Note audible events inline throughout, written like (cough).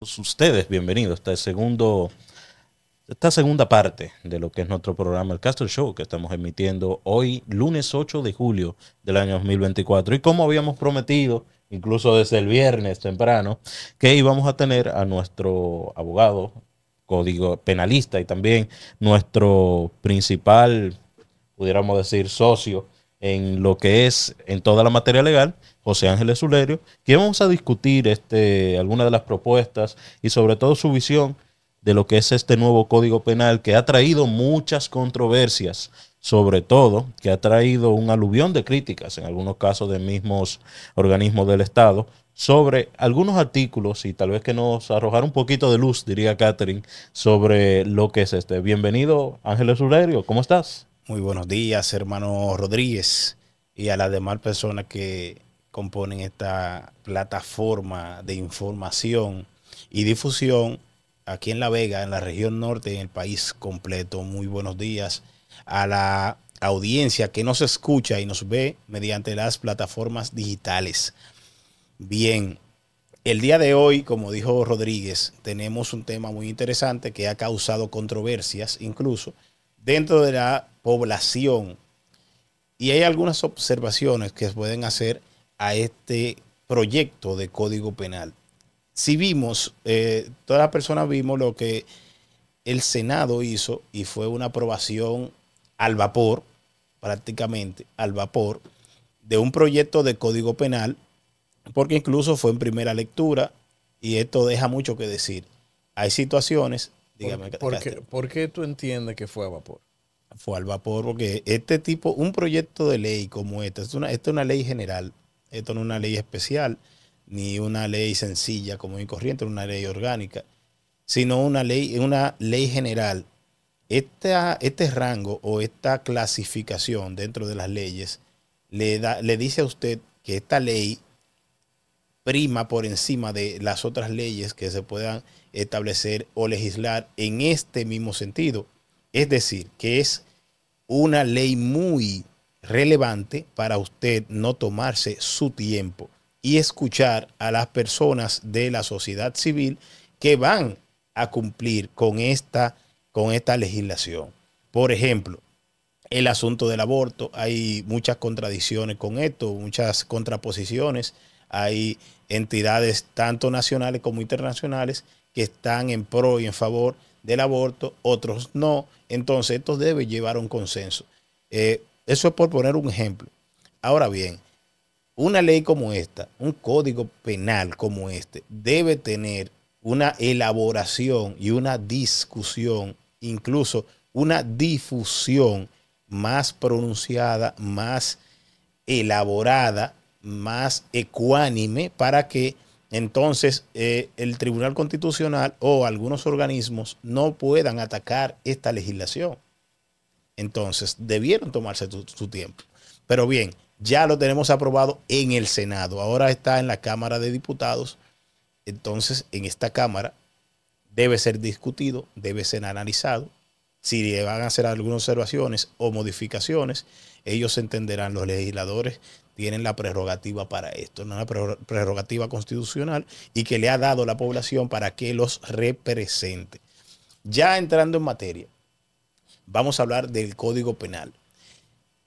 ustedes bienvenidos a este esta segunda parte de lo que es nuestro programa El Castle Show que estamos emitiendo hoy, lunes 8 de julio del año 2024. Y como habíamos prometido, incluso desde el viernes temprano, que íbamos a tener a nuestro abogado, código penalista y también nuestro principal, pudiéramos decir, socio en lo que es en toda la materia legal, José Ángeles Zulerio, que vamos a discutir este, algunas de las propuestas y sobre todo su visión de lo que es este nuevo código penal que ha traído muchas controversias, sobre todo que ha traído un aluvión de críticas en algunos casos de mismos organismos del Estado sobre algunos artículos y tal vez que nos arrojar un poquito de luz, diría Catherine, sobre lo que es este. Bienvenido, Ángeles Zulerio, ¿cómo estás? Muy buenos días, hermano Rodríguez, y a las demás personas que componen esta plataforma de información y difusión aquí en La Vega, en la región norte, en el país completo. Muy buenos días a la audiencia que nos escucha y nos ve mediante las plataformas digitales. Bien, el día de hoy, como dijo Rodríguez, tenemos un tema muy interesante que ha causado controversias incluso dentro de la población. Y hay algunas observaciones que se pueden hacer a este proyecto de código penal. Si vimos, eh, todas las personas vimos lo que el Senado hizo y fue una aprobación al vapor, prácticamente al vapor, de un proyecto de código penal, porque incluso fue en primera lectura y esto deja mucho que decir. Hay situaciones porque, ¿Por, qué, tú entiendes que fue a vapor? Fue al vapor porque este tipo, un proyecto de ley como este, es una, es una ley general, esto no es una ley especial, ni una ley sencilla como y corriente, una ley orgánica, sino una ley, una ley general. este rango o esta clasificación dentro de las leyes le, da, le dice a usted que esta ley prima por encima de las otras leyes que se puedan establecer o legislar en este mismo sentido. Es decir, que es una ley muy relevante para usted no tomarse su tiempo y escuchar a las personas de la sociedad civil que van a cumplir con esta, con esta legislación. Por ejemplo, el asunto del aborto, hay muchas contradicciones con esto, muchas contraposiciones, hay entidades tanto nacionales como internacionales que están en pro y en favor del aborto, otros no. Entonces, esto debe llevar a un consenso. Eh, eso es por poner un ejemplo. Ahora bien, una ley como esta, un código penal como este, debe tener una elaboración y una discusión, incluso una difusión más pronunciada, más elaborada, más ecuánime, para que entonces eh, el Tribunal Constitucional o algunos organismos no puedan atacar esta legislación. Entonces, debieron tomarse su tiempo. Pero bien, ya lo tenemos aprobado en el Senado, ahora está en la Cámara de Diputados. Entonces, en esta Cámara debe ser discutido, debe ser analizado. Si van a hacer algunas observaciones o modificaciones, ellos entenderán, los legisladores tienen la prerrogativa para esto, una prerrogativa constitucional y que le ha dado la población para que los represente. Ya entrando en materia, vamos a hablar del Código Penal.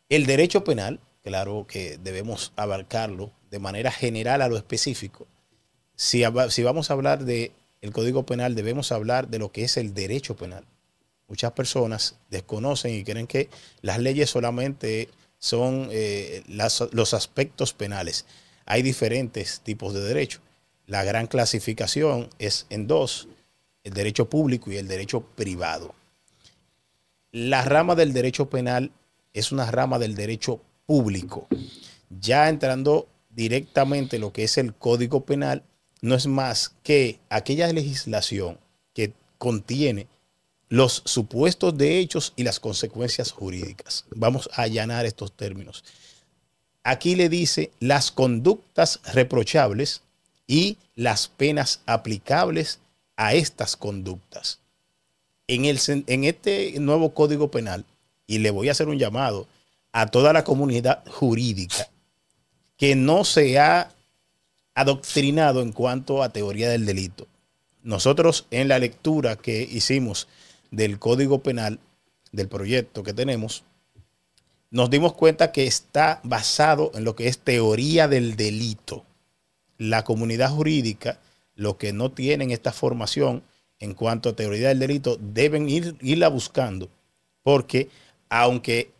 El derecho penal, claro que debemos abarcarlo de manera general a lo específico. Si, si vamos a hablar del Código Penal, debemos hablar de lo que es el derecho penal. Muchas personas desconocen y creen que las leyes solamente son eh, los aspectos penales. Hay diferentes tipos de derecho. La gran clasificación es en dos, el derecho público y el derecho privado. La rama del derecho penal es una rama del derecho público. Ya entrando directamente lo que es el código penal, no es más que aquella legislación que contiene los supuestos de hechos y las consecuencias jurídicas. Vamos a allanar estos términos. Aquí le dice las conductas reprochables y las penas aplicables a estas conductas. En, el, en este nuevo código penal, y le voy a hacer un llamado a toda la comunidad jurídica que no se ha adoctrinado en cuanto a teoría del delito. Nosotros en la lectura que hicimos del Código Penal, del proyecto que tenemos, nos dimos cuenta que está basado en lo que es teoría del delito. La comunidad jurídica, los que no tienen esta formación en cuanto a teoría del delito, deben ir, irla buscando, porque aunque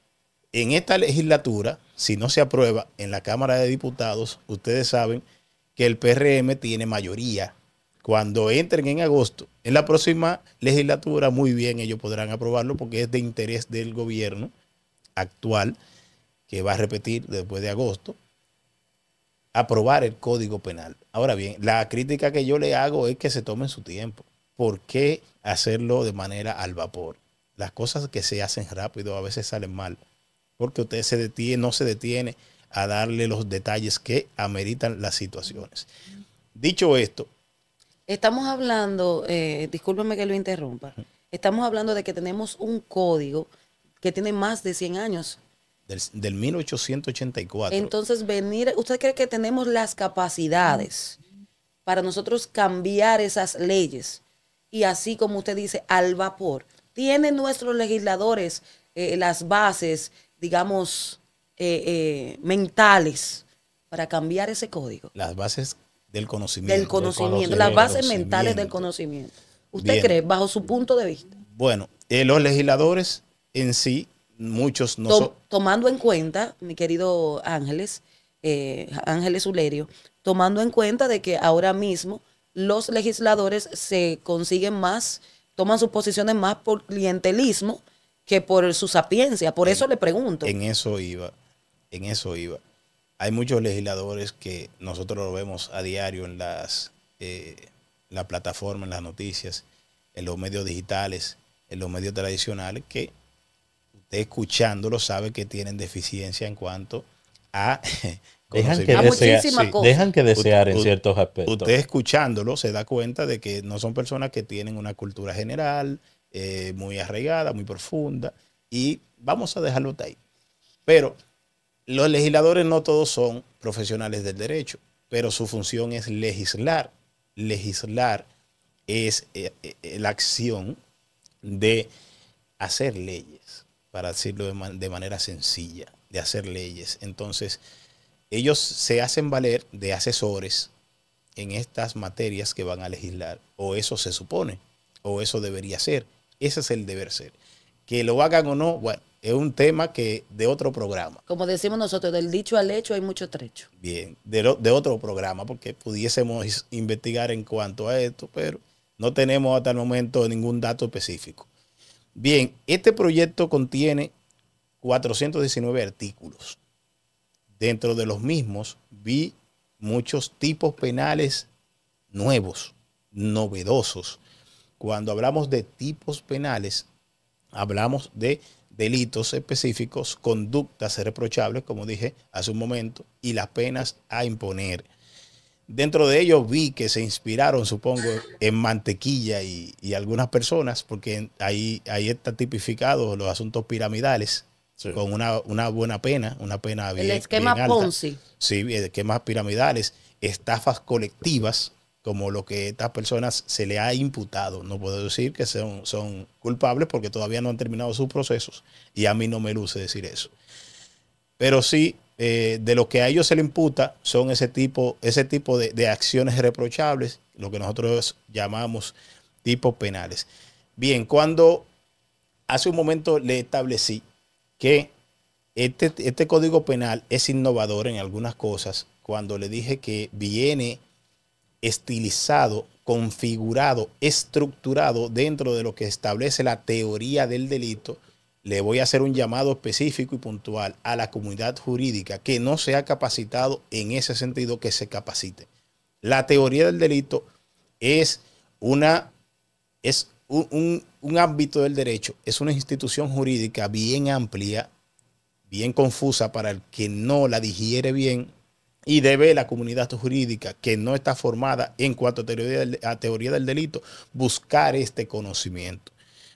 en esta legislatura, si no se aprueba en la Cámara de Diputados, ustedes saben que el PRM tiene mayoría cuando entren en agosto, en la próxima legislatura, muy bien, ellos podrán aprobarlo porque es de interés del gobierno actual, que va a repetir después de agosto, aprobar el Código Penal. Ahora bien, la crítica que yo le hago es que se tomen su tiempo. ¿Por qué hacerlo de manera al vapor? Las cosas que se hacen rápido a veces salen mal, porque usted se detiene, no se detiene a darle los detalles que ameritan las situaciones. Dicho esto, Estamos hablando, eh, discúlpeme que lo interrumpa, estamos hablando de que tenemos un código que tiene más de 100 años. Del, 1884. Entonces, venir, ¿usted cree que tenemos las capacidades para nosotros cambiar esas leyes? Y así como usted dice, al vapor. ¿Tienen nuestros legisladores eh, las bases, digamos, eh, eh, mentales para cambiar ese código? Las bases del conocimiento. Del conocimiento, las bases mentales del conocimiento. ¿Usted cree, bajo su punto de vista? Bueno, eh, los legisladores en sí, muchos no son... Tomando en cuenta, mi querido Ángeles, eh, Ángeles Ulerio, tomando en cuenta de que ahora mismo los legisladores se consiguen más, toman sus posiciones más por clientelismo que por su sapiencia. Por eso le pregunto. En eso iba, en eso iba hay muchos legisladores que nosotros lo vemos a diario en las eh, la plataformas, en las noticias, en los medios digitales, en los medios tradicionales, que usted escuchándolo sabe que tienen deficiencia en cuanto a... (laughs) dejan, que desear, dejan que desear en ciertos aspectos. Usted escuchándolo se da cuenta de que no son personas que tienen una cultura general eh, muy arraigada, muy profunda, y vamos a dejarlo ahí. Pero los legisladores no todos son profesionales del derecho, pero su función es legislar. Legislar es eh, eh, la acción de hacer leyes, para decirlo de, de manera sencilla, de hacer leyes. Entonces, ellos se hacen valer de asesores en estas materias que van a legislar, o eso se supone, o eso debería ser. Ese es el deber ser. Que lo hagan o no, bueno, es un tema que de otro programa. Como decimos nosotros, del dicho al hecho hay mucho trecho. Bien, de, de otro programa, porque pudiésemos investigar en cuanto a esto, pero no tenemos hasta el momento ningún dato específico. Bien, este proyecto contiene 419 artículos. Dentro de los mismos vi muchos tipos penales nuevos, novedosos. Cuando hablamos de tipos penales, hablamos de delitos específicos, conductas reprochables, como dije hace un momento, y las penas a imponer. Dentro de ellos vi que se inspiraron, supongo, en mantequilla y, algunas personas, porque ahí, ahí está tipificado los asuntos piramidales, con una, buena pena, una pena bien. El esquema Ponzi. Sí, esquemas piramidales, estafas colectivas, como lo que estas personas se le ha imputado. No puedo decir que son, son culpables porque todavía no han terminado sus procesos y a mí no me luce decir eso. Pero sí, eh, de lo que a ellos se le imputa son ese tipo, ese tipo de, acciones reprochables, lo que nosotros llamamos tipos penales. Bien, cuando hace un momento le establecí que este, este código penal es innovador en algunas cosas, cuando le dije que viene estilizado, configurado, estructurado dentro de lo que establece la teoría del delito, le voy a hacer un llamado específico y puntual a la comunidad jurídica que no se ha capacitado en ese sentido, que se capacite. La teoría del delito es una es un, ámbito del derecho, es una institución jurídica bien amplia, bien confusa para el que no la digiere bien, y debe la comunidad jurídica que no está formada en cuanto a teoría del, teoría del delito buscar este conocimiento.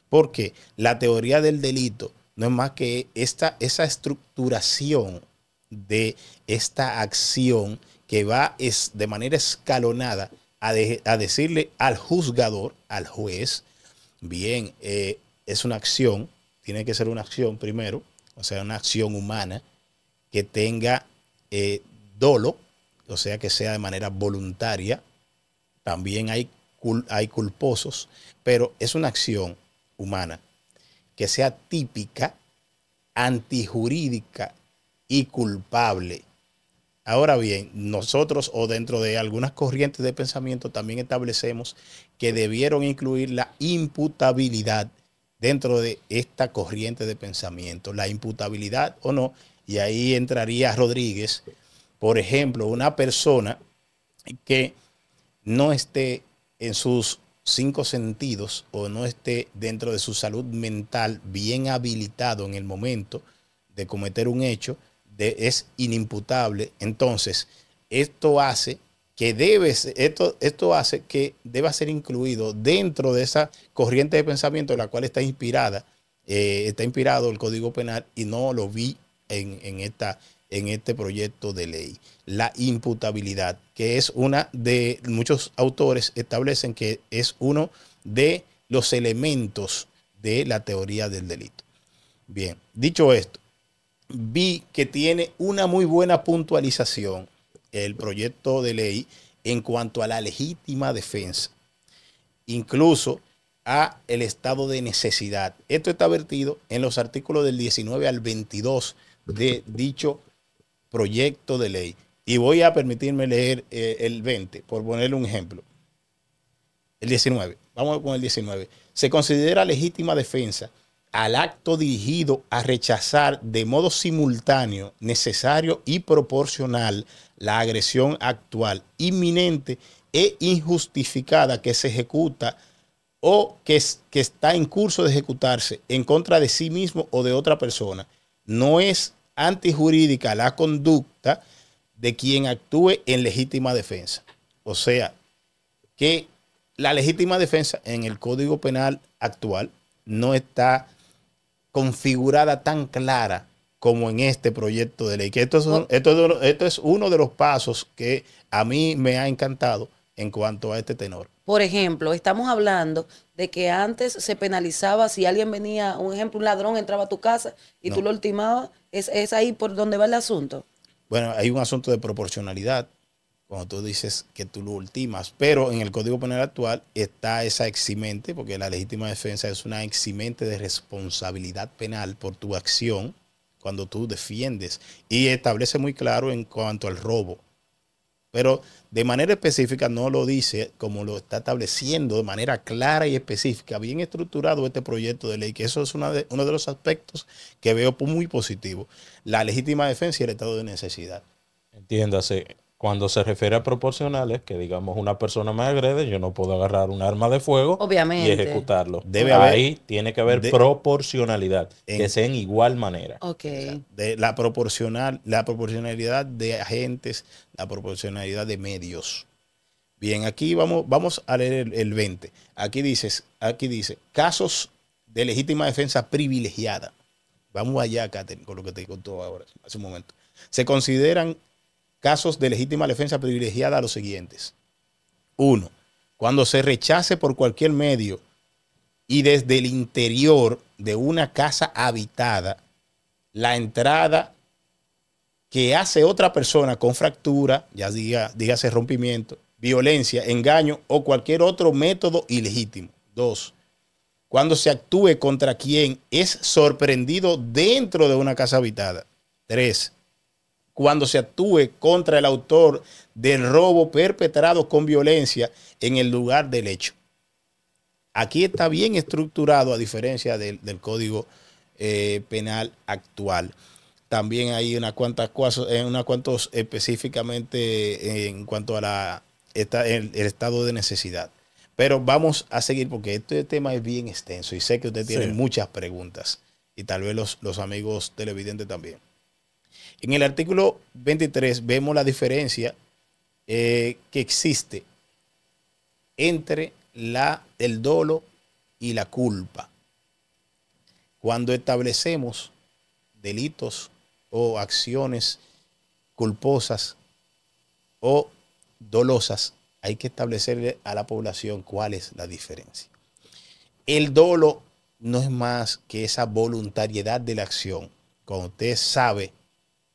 Porque la teoría del delito no es más que esa estructuración de esta acción que va es de manera escalonada a, decirle al juzgador, al juez, bien, eh, es una acción, tiene que ser una acción primero, o sea, una acción humana que tenga eh, dolo, o sea que sea de manera voluntaria. También hay, hay culposos, pero es una acción humana que sea típica, antijurídica y culpable. Ahora bien, nosotros o dentro de algunas corrientes de pensamiento también establecemos que debieron incluir la imputabilidad dentro de esta corriente de pensamiento, la imputabilidad o no, y ahí entraría Rodríguez por ejemplo, una persona que no esté en sus cinco sentidos o no esté dentro de su salud mental bien habilitado en el momento de cometer un hecho, de, es inimputable. Entonces, esto hace que esto, esto hace que deba ser incluido dentro de esa corriente de pensamiento en la cual está inspirada, eh, está inspirado el Código Penal y no lo vi en, en esta en este proyecto de ley, la imputabilidad, que es una de muchos autores establecen que es uno de los elementos de la teoría del delito. Bien, dicho esto, vi que tiene una muy buena puntualización el proyecto de ley en cuanto a la legítima defensa, incluso a el estado de necesidad. Esto está vertido en los artículos del 19 al 22 de dicho proyecto de ley, y voy a permitirme leer eh, el 20, por ponerle un ejemplo, el 19, vamos con el 19, se considera legítima defensa al acto dirigido a rechazar de modo simultáneo, necesario y proporcional la agresión actual, inminente e injustificada que se ejecuta o que, es, que está en curso de ejecutarse en contra de sí mismo o de otra persona. No es antijurídica la conducta de quien actúe en legítima defensa. O sea, que la legítima defensa en el Código Penal actual no está configurada tan clara como en este proyecto de ley. Que esto, es uno de los pasos que a mí me ha encantado en cuanto a este tenor. Por ejemplo, estamos hablando de que antes se penalizaba si alguien venía, un ejemplo, un ladrón entraba a tu casa y tú lo ultimabas es, ahí por donde va el asunto. Bueno, hay un asunto de proporcionalidad cuando tú dices que tú lo ultimas, pero en el Código Penal actual está esa eximente, porque la legítima defensa es una eximente de responsabilidad penal por tu acción cuando tú defiendes y establece muy claro en cuanto al robo. Pero de manera específica no lo dice como lo está estableciendo de manera clara y específica, bien estructurado este proyecto de ley, que eso es uno de los aspectos que veo muy positivo, la legítima defensa y el estado de necesidad. Entiéndase, cuando se refiere a proporcionales, que digamos una persona me agrede, yo no puedo agarrar un arma de fuego y ejecutarlo. Debe Ahí tiene que haber proporcionalidad, que sea en igual manera. de la, proporcional, la proporcionalidad de agentes, la proporcionalidad de medios. Bien, aquí vamos, vamos a leer el, 20. Aquí, dices, aquí dice, casos de legítima defensa privilegiada. Vamos allá, Catherine, con lo que te contó ahora, hace un momento. Se consideran casos de legítima defensa privilegiada a los siguientes. Uno, cuando se rechace por cualquier medio y desde el interior de una casa habitada la entrada que hace otra persona con fractura, ya diga, dígase rompimiento, violencia, engaño o cualquier otro método ilegítimo. Dos, cuando se actúe contra quien es sorprendido dentro de una casa habitada. Tres, cuando se actúe contra el autor del robo perpetrado con violencia en el lugar del hecho. Aquí está bien estructurado a diferencia del, código eh, penal actual. También hay unas cuantas cosas, eh, unas cuantas específicamente en cuanto a la, el, estado de necesidad. Pero vamos a seguir porque este tema es bien extenso y sé que usted tiene muchas preguntas y tal vez los, los amigos televidentes también. En el artículo 23 vemos la diferencia eh, que existe entre la, el dolo y la culpa. Cuando establecemos delitos o acciones culposas o dolosas, hay que establecerle a la población cuál es la diferencia. El dolo no es más que esa voluntariedad de la acción. Cuando usted sabe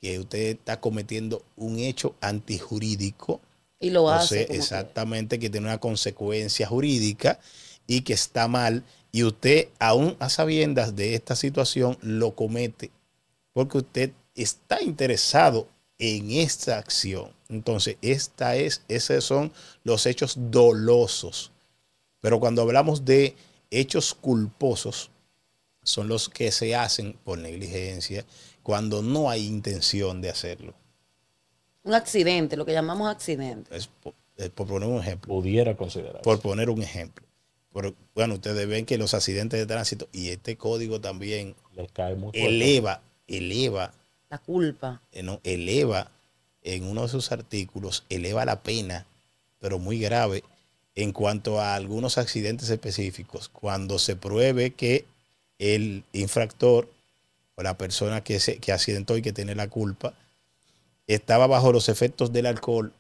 que usted está cometiendo un hecho antijurídico. Y lo hace. exactamente, que... tiene una consecuencia jurídica y que está mal. Y usted, aún a sabiendas de esta situación, lo comete porque usted está interesado en esta acción. Entonces, esta es, esos son los hechos dolosos. Pero cuando hablamos de hechos culposos, son los que se hacen por negligencia, cuando no hay intención de hacerlo. Un accidente, lo que llamamos accidente. Es por, poner un ejemplo. Pudiera considerar. Por poner un ejemplo. bueno, ustedes ven que los accidentes de tránsito y este código también eleva, eleva. La culpa. Eh, eleva en uno de sus artículos, eleva la pena, pero muy grave, en cuanto a algunos accidentes específicos. Cuando se pruebe que el infractor o la persona que, se, que accidentó y que tiene la culpa, estaba bajo los efectos del alcohol,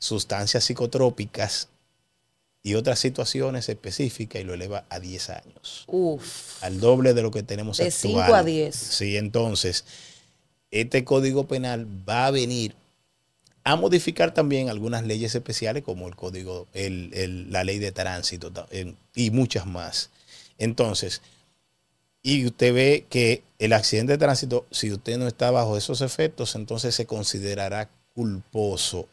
sustancias psicotrópicas y otras situaciones específicas y lo eleva a 10 años. Uf, al doble de lo que tenemos actual. De 5 a 10. Sí, entonces, este código penal va a venir a modificar también algunas leyes especiales como el código, el, la ley de tránsito y muchas más. Entonces, y usted ve que el accidente de tránsito, si usted no está bajo esos efectos, entonces se considerará culposo.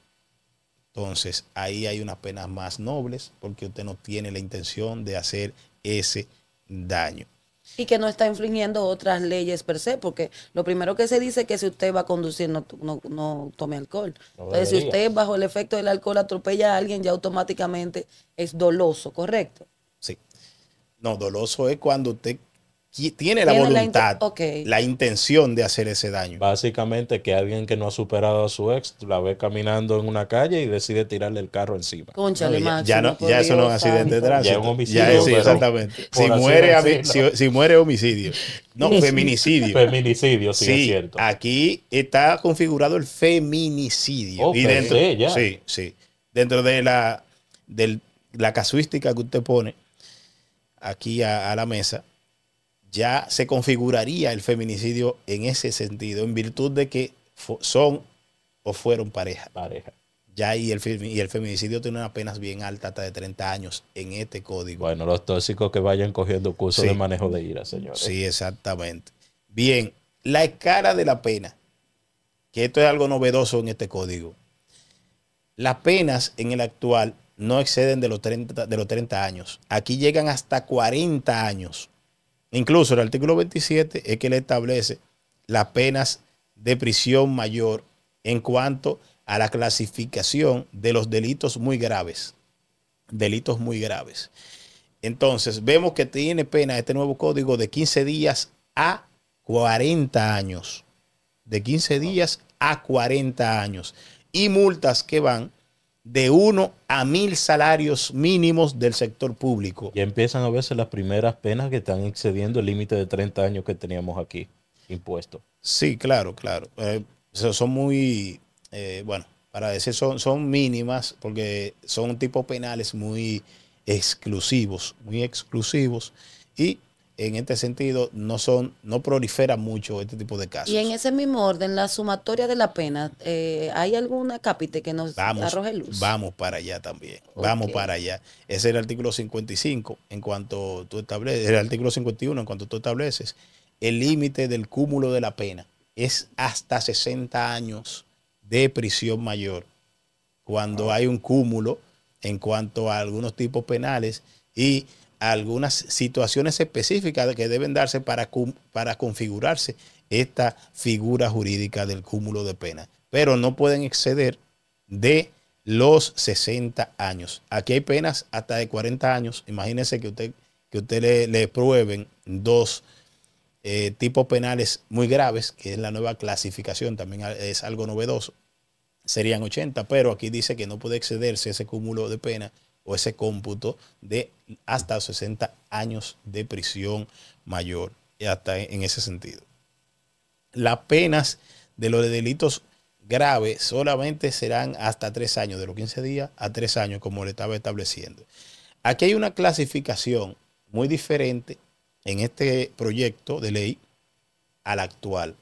Entonces ahí hay unas penas más nobles porque usted no tiene la intención de hacer ese daño. Y que no está infringiendo otras leyes per se, porque lo primero que se dice es que si usted va a conducir no, tome alcohol. Entonces, si usted bajo el efecto del alcohol atropella a alguien, ya automáticamente es doloso, ¿correcto? Sí. No, doloso es cuando usted tiene, la voluntad, la, intención de hacer ese daño. Básicamente que alguien que no ha superado a su ex la ve caminando en una calle y decide tirarle el carro encima. Concha, ya, ya, eso no es accidente de tránsito. Ya es homicidio. exactamente. Si muere, si, muere homicidio. No, feminicidio. Feminicidio, sí, es cierto. Aquí está configurado el feminicidio. y dentro, sí, sí, sí. Dentro de la, de la casuística que usted pone aquí a la mesa, ya se configuraría el feminicidio en ese sentido, en virtud de que son o fueron pareja. Pareja. Ya y el, feminicidio tiene una pena bien alta, hasta de 30 años en este código. Bueno, los tóxicos que vayan cogiendo cursos de manejo de ira, señores. Sí, exactamente. Bien, la escala de la pena, que esto es algo novedoso en este código. Las penas en el actual no exceden de los 30, de los 30 años. Aquí llegan hasta 40 años Incluso el artículo 27 es que le establece las penas de prisión mayor en cuanto a la clasificación de los delitos muy graves. Delitos muy graves. Entonces, vemos que tiene pena este nuevo código de 15 días a 40 años. De 15 días a 40 años. Y multas que van de uno a mil salarios mínimos del sector público. Y empiezan a verse las primeras penas que están excediendo el límite de 30 años que teníamos aquí, impuesto. Sí, claro, claro. Eh, son muy, eh, bueno, para decir son, son mínimas porque son tipos penales muy exclusivos, muy exclusivos y en este sentido no son no proliferan mucho este tipo de casos. Y en ese mismo orden, la sumatoria de la pena, eh, ¿hay alguna capite que nos vamos, arroje luz? Vamos para allá también, vamos para allá. Ese es el artículo 55 en cuanto tú estableces, el artículo 51 en cuanto tú estableces el límite del cúmulo de la pena. Es hasta 60 años de prisión mayor cuando hay un cúmulo en cuanto a algunos tipos penales y algunas situaciones específicas que deben darse para, para configurarse esta figura jurídica del cúmulo de penas. Pero no pueden exceder de los 60 años. Aquí hay penas hasta de 40 años. Imagínense que usted, que usted le, prueben dos eh, tipos penales muy graves, que es la nueva clasificación, también es algo novedoso. Serían 80, pero aquí dice que no puede excederse ese cúmulo de penas o ese cómputo de hasta 60 años de prisión mayor, hasta en ese sentido. Las penas de los delitos graves solamente serán hasta tres años, de los 15 días a tres años, como le estaba estableciendo. Aquí hay una clasificación muy diferente en este proyecto de ley al actual.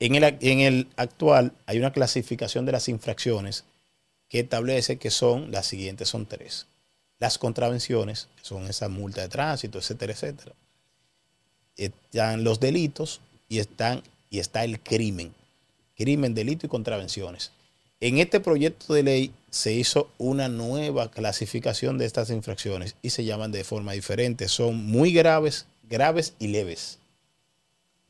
En el, en el actual hay una clasificación de las infracciones que establece que son las siguientes, son tres. Las contravenciones, son esas multas de tránsito, etcétera, etcétera. Están los delitos y, están, y está el crimen. Crimen, delito y contravenciones. En este proyecto de ley se hizo una nueva clasificación de estas infracciones y se llaman de forma diferente. Son muy graves, graves y leves.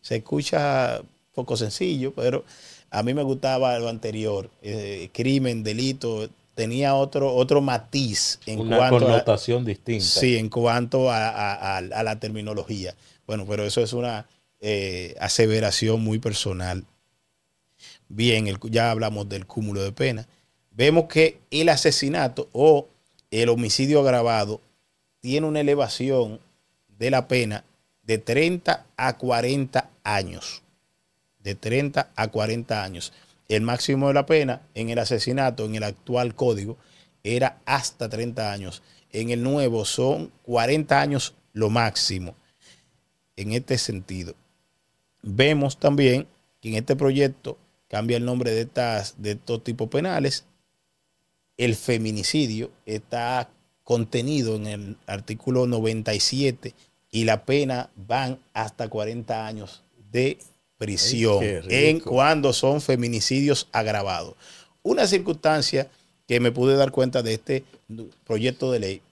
Se escucha poco sencillo, pero a mí me gustaba lo anterior, eh, crimen, delito, tenía otro, otro matiz en Una cuanto connotación distinta. Sí, en cuanto a, la terminología. Bueno, pero eso es una eh, aseveración muy personal. Bien, ya hablamos del cúmulo de pena. Vemos que el asesinato o el homicidio agravado tiene una elevación de la pena de 30 a 40 años de 30 a 40 años. El máximo de la pena en el asesinato, en el actual código, era hasta 30 años. En el nuevo son 40 años lo máximo. En este sentido, vemos también que en este proyecto cambia el nombre de, estas, de estos tipos penales. El feminicidio está contenido en el artículo 97 y la pena van hasta 40 años de prisión en cuando son feminicidios agravados. Una circunstancia que me pude dar cuenta de este proyecto de ley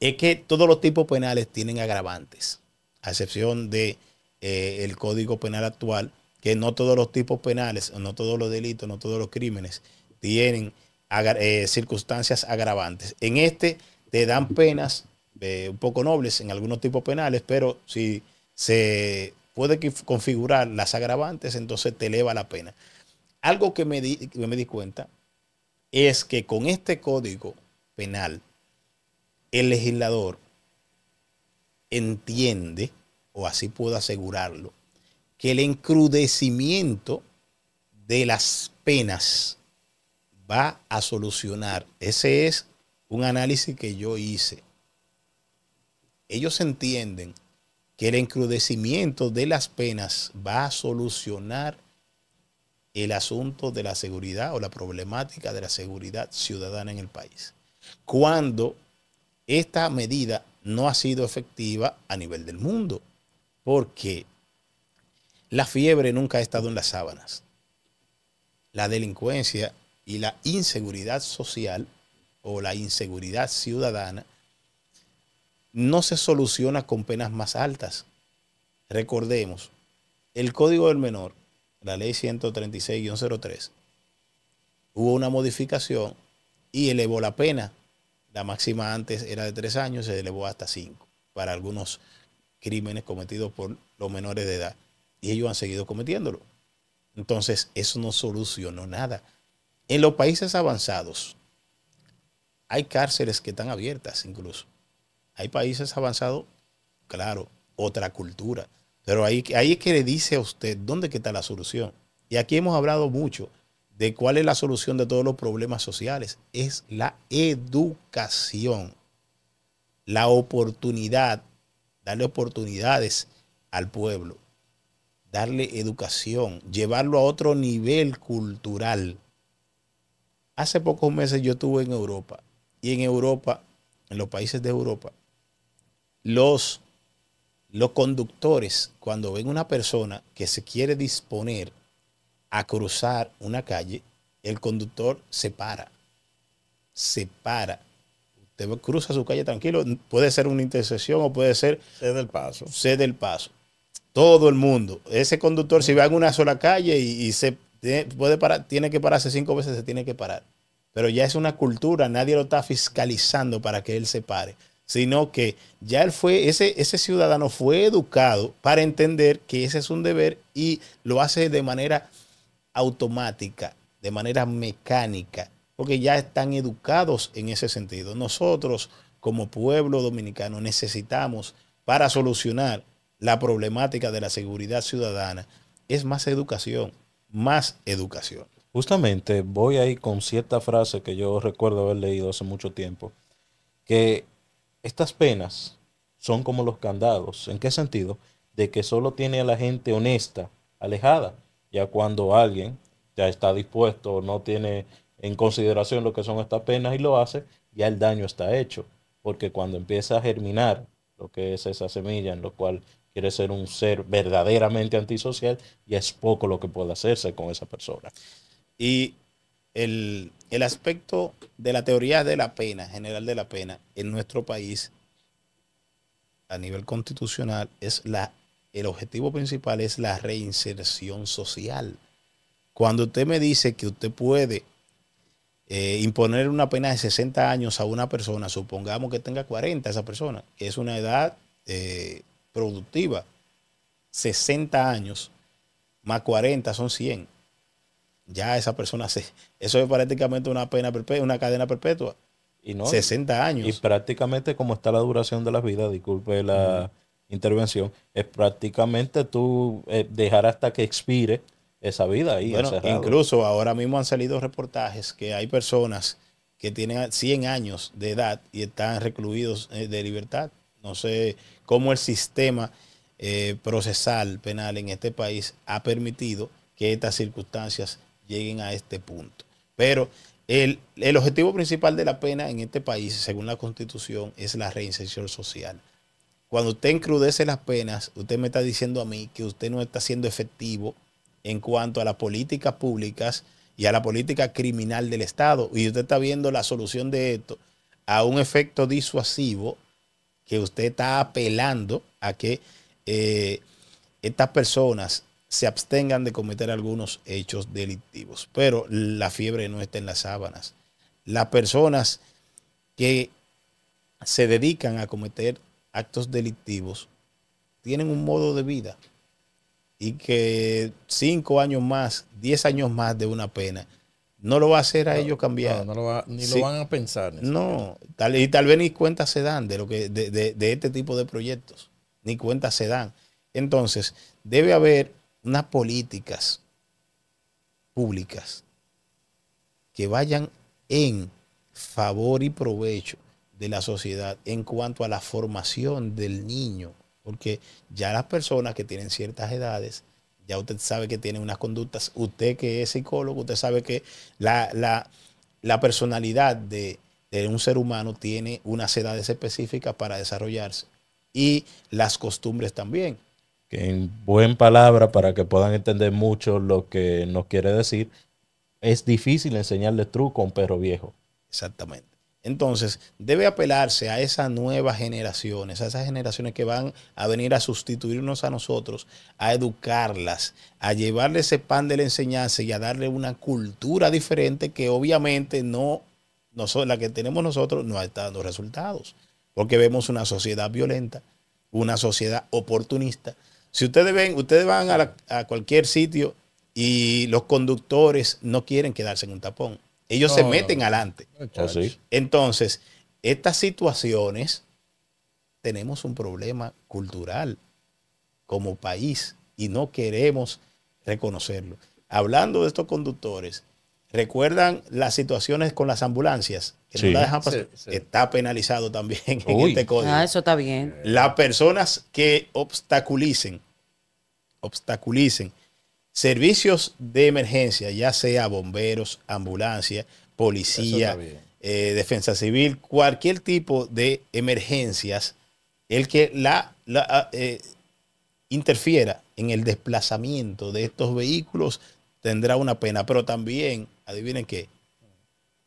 es que todos los tipos penales tienen agravantes, a excepción de eh, el Código Penal actual, que no todos los tipos penales, no todos los delitos, no todos los crímenes tienen eh, circunstancias agravantes. En este te dan penas eh, un poco nobles en algunos tipos penales, pero si se puede configurar las agravantes, entonces te eleva la pena. Algo que me di, me di cuenta es que con este código penal, el legislador entiende, o así puedo asegurarlo, que el encrudecimiento de las penas va a solucionar. Ese es un análisis que yo hice. Ellos entienden que el encrudecimiento de las penas va a solucionar el asunto de la seguridad o la problemática de la seguridad ciudadana en el país. Cuando esta medida no ha sido efectiva a nivel del mundo, porque la fiebre nunca ha estado en las sábanas. La delincuencia y la inseguridad social o la inseguridad ciudadana no se soluciona con penas más altas. Recordemos, el Código del Menor, la ley 136-03, hubo una modificación y elevó la pena. La máxima antes era de tres años, se elevó hasta cinco para algunos crímenes cometidos por los menores de edad. Y ellos han seguido cometiéndolo. Entonces, eso no solucionó nada. En los países avanzados hay cárceles que están abiertas incluso hay países avanzados, claro, otra cultura. Pero ahí, ahí es que le dice a usted dónde está la solución. Y aquí hemos hablado mucho de cuál es la solución de todos los problemas sociales. Es la educación, la oportunidad, darle oportunidades al pueblo, darle educación, llevarlo a otro nivel cultural. Hace pocos meses yo estuve en Europa y en Europa, en los países de Europa, los, los conductores, cuando ven una persona que se quiere disponer a cruzar una calle, el conductor se para. Se para. Usted cruza su calle tranquilo. Puede ser una intersección o puede ser. Cede del paso. el paso. Todo el mundo. Ese conductor, si va en una sola calle y, se puede parar, tiene que pararse cinco veces, se tiene que parar. Pero ya es una cultura, nadie lo está fiscalizando para que él se pare sino que ya él fue, ese, ese ciudadano fue educado para entender que ese es un deber y lo hace de manera automática, de manera mecánica, porque ya están educados en ese sentido. Nosotros, como pueblo dominicano, necesitamos para solucionar la problemática de la seguridad ciudadana, es más educación, más educación. Justamente voy ahí con cierta frase que yo recuerdo haber leído hace mucho tiempo, que estas penas son como los candados. ¿En qué sentido? De que solo tiene a la gente honesta alejada. Ya cuando alguien ya está dispuesto, o no tiene en consideración lo que son estas penas y lo hace, ya el daño está hecho. Porque cuando empieza a germinar lo que es esa semilla en lo cual quiere ser un ser verdaderamente antisocial, ya es poco lo que puede hacerse con esa persona. Y el, aspecto de la teoría de la pena, general de la pena, en nuestro país, a nivel constitucional, es la, el objetivo principal es la reinserción social. Cuando usted me dice que usted puede eh, imponer una pena de 60 años a una persona, supongamos que tenga 40 esa persona, que es una edad eh, productiva, 60 años más 40 son 100 ya esa persona se. Eso es prácticamente una pena perpetua, una cadena perpetua. Y 60 años. Y prácticamente, como está la duración de la vida, disculpe la intervención, es prácticamente tú eh, dejar hasta que expire esa vida ahí. incluso ahora mismo han salido reportajes que hay personas que tienen 100 años de edad y están recluidos eh, de libertad. No sé cómo el sistema eh, procesal penal en este país ha permitido que estas circunstancias lleguen a este punto. Pero el, objetivo principal de la pena en este país, según la constitución, es la reinserción social. Cuando usted encrudece las penas, usted me está diciendo a mí que usted no está siendo efectivo en cuanto a las políticas públicas y a la política criminal del Estado. Y usted está viendo la solución de esto a un efecto disuasivo que usted está apelando a que eh, estas personas se abstengan de cometer algunos hechos delictivos. Pero la fiebre no está en las sábanas. Las personas que se dedican a cometer actos delictivos tienen un modo de vida y que cinco años más, diez años más de una pena, no lo va a hacer a ellos cambiar. No, lo ni lo van a pensar. No, tal, y tal vez ni cuentas se dan de, lo que, de este tipo de proyectos, ni cuentas se dan. Entonces, debe haber unas políticas públicas que vayan en favor y provecho de la sociedad en cuanto a la formación del niño, porque ya las personas que tienen ciertas edades, ya usted sabe que tienen unas conductas, usted que es psicólogo, usted sabe que la, personalidad de, de un ser humano tiene unas edades específicas para desarrollarse y las costumbres también que en buen palabra, para que puedan entender mucho lo que nos quiere decir, es difícil enseñarle truco a un perro viejo. Exactamente. Entonces, debe apelarse a esas nuevas generaciones, a esas generaciones que van a venir a sustituirnos a nosotros, a educarlas, a llevarle ese pan de la enseñanza y a darle una cultura diferente que obviamente no, la que tenemos nosotros no está dando resultados, porque vemos una sociedad violenta, una sociedad oportunista, si ustedes ven, ustedes van a, cualquier sitio y los conductores no quieren quedarse en un tapón. Ellos se meten adelante. Ah, Entonces, estas situaciones tenemos un problema cultural como país y no queremos reconocerlo. Hablando de estos conductores, ¿Recuerdan las situaciones con las ambulancias? Que no la dejan pasar. Está penalizado también en este código. Ah, eso está bien. Las personas que obstaculicen, obstaculicen servicios de emergencia, ya sea bomberos, ambulancia, policía, eh, defensa civil, cualquier tipo de emergencias, el que la, la ah, eh, interfiera en el desplazamiento de estos vehículos tendrá una pena, pero también adivinen qué,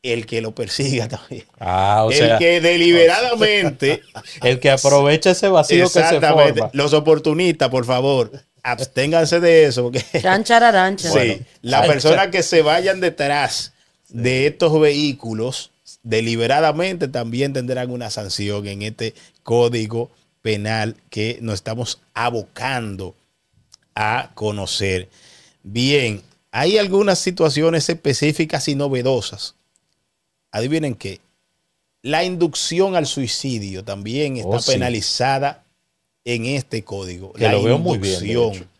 el que lo persiga también. Ah, o el que deliberadamente. el que aprovecha ese vacío que se forma. Los oportunistas, por favor, absténganse de eso. Porque, (laughs) sí, la persona que se vayan detrás de estos vehículos, deliberadamente también tendrán una sanción en este código penal que nos estamos abocando a conocer. Bien, hay algunas situaciones específicas y novedosas. Adivinen qué. La inducción al suicidio también está oh, penalizada en este código. Que lo veo muy bien.